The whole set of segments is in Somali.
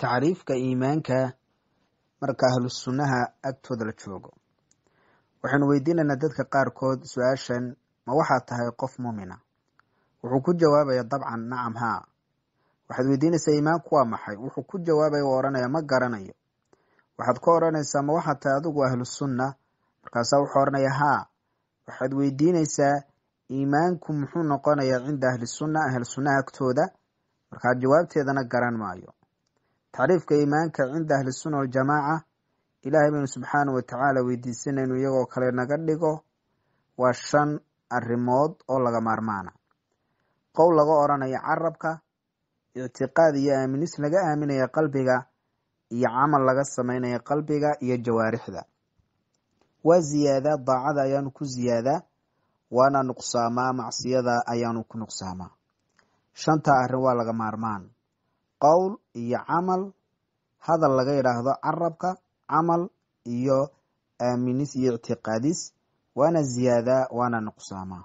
tacriifka iimaanka marka ahlu sunnaha agtooda la joogo waxaynu weydiinaynaa dadka qaarkood su-aashan ma waxaad tahay qof muumina wuxuu ku jawaabaya dabcan nacam haa waxaad weydiinaysaa iimaanku waa maxay wuxuu ku jawaabaya oo odhanaya ma garanayo waxaad ku odhanaysaa ma waxaad tahay adigu ahlusunna markaasaa wuxuu odhanaya haa waxaad weydiinaysaa iimaanku muxuu noqonayaa cinda ahli sunna ahlu sunnaha agtooda markaa jawaabteedana garan maayo tacriifka iimaanka cinda ahlisunna waljamaaca ilaahay baynu subxaana watacaala tacaala weydiisanaynu iyagoo kale naga dhigo waa shan arrimood oo laga maarmaana qowl laga oranayo carabka ictiqaad iyo aaminis laga aaminaya qalbiga iyo camal laga samaynayo qalbiga iyo jawaarixda waa ziyaadaa daacada ayaanu ku ziyaadaa waana nuqsaamaa macsiyada ayaanu ku nuqsaamaa shantaa arrin waa laga maarmaan qowl iyo camal hadal laga yidhaahdo carabka camal iyo aaminis eh, iyo ictiqaadis waana ziyaadaa waana nuqsaamaa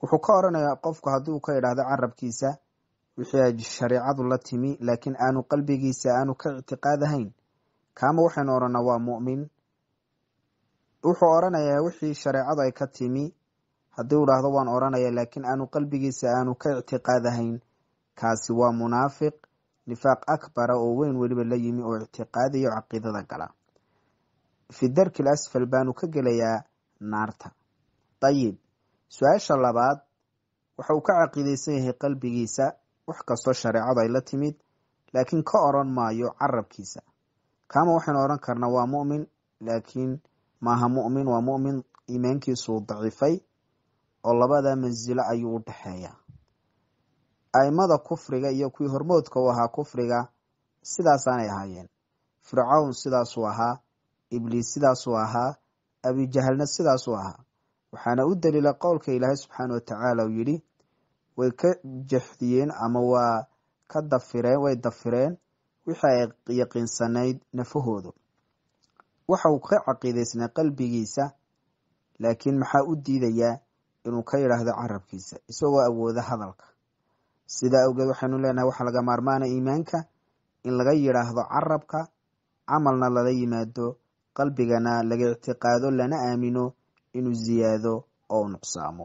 wuxuu ka oranayaa qofku hadduu ka yidhaahdo carabkiisa wixii shareecadu la timi laakiin aanu qalbigiisa aanu ka ictiqaadahayn kaama waxaynu odhanaa waa mu'min wuxuu oranayaa wixii shareecadu ay ka timi hadduu idhaahdo waan oranaya laakiin aanu qalbigiisa aanu ka ictiqaad ahayn kaasi waa munaafiq nifaaq akbara oo weyn weliba la yimi oo ictiqaadiyo caqiidada gala fi darkil asfal baanu ka gelayaa naarta dayib su-aasha labaad waxa uu ka caqiideysan yahay qalbigiisa wax kastoo shareecadu ay la timid laakiin ka oran maayo carabkiisa kaama waxaynu oran karnaa waa mumin laakiin maaha mumin waa mumin iimaankiisu daciifay oo labadaa mansilo ayuu u dhexeeyaa aimada kufriga iyo kuwii hormoodka u ahaa kufriga sidaasaanay ahaayeen fircawn sidaasuu ahaa ibliis sidaasuu ahaa abijahalna sidaasuu ahaa waxaana u daliila qowlka ilaahay subxaana watacaala uu yidhi way ka jexdiyeen ama waa ka dafireen way dafireen wixii ay yaqiinsanayd nafahoodu waxa uu ka caqiidaysnaa qalbigiisa laakiin maxaa u diidayaa inuu ka yidhaahdo carabkiisa isagoo awooda hadalka sidaa awgeed waxaynu leenahay waxaa laga maarmaana iimaanka in laga yidhaahdo carabka camalna lala yimaado qalbigana laga ictiqaado lana aamino inuu ziyaado oo u nuqsaamo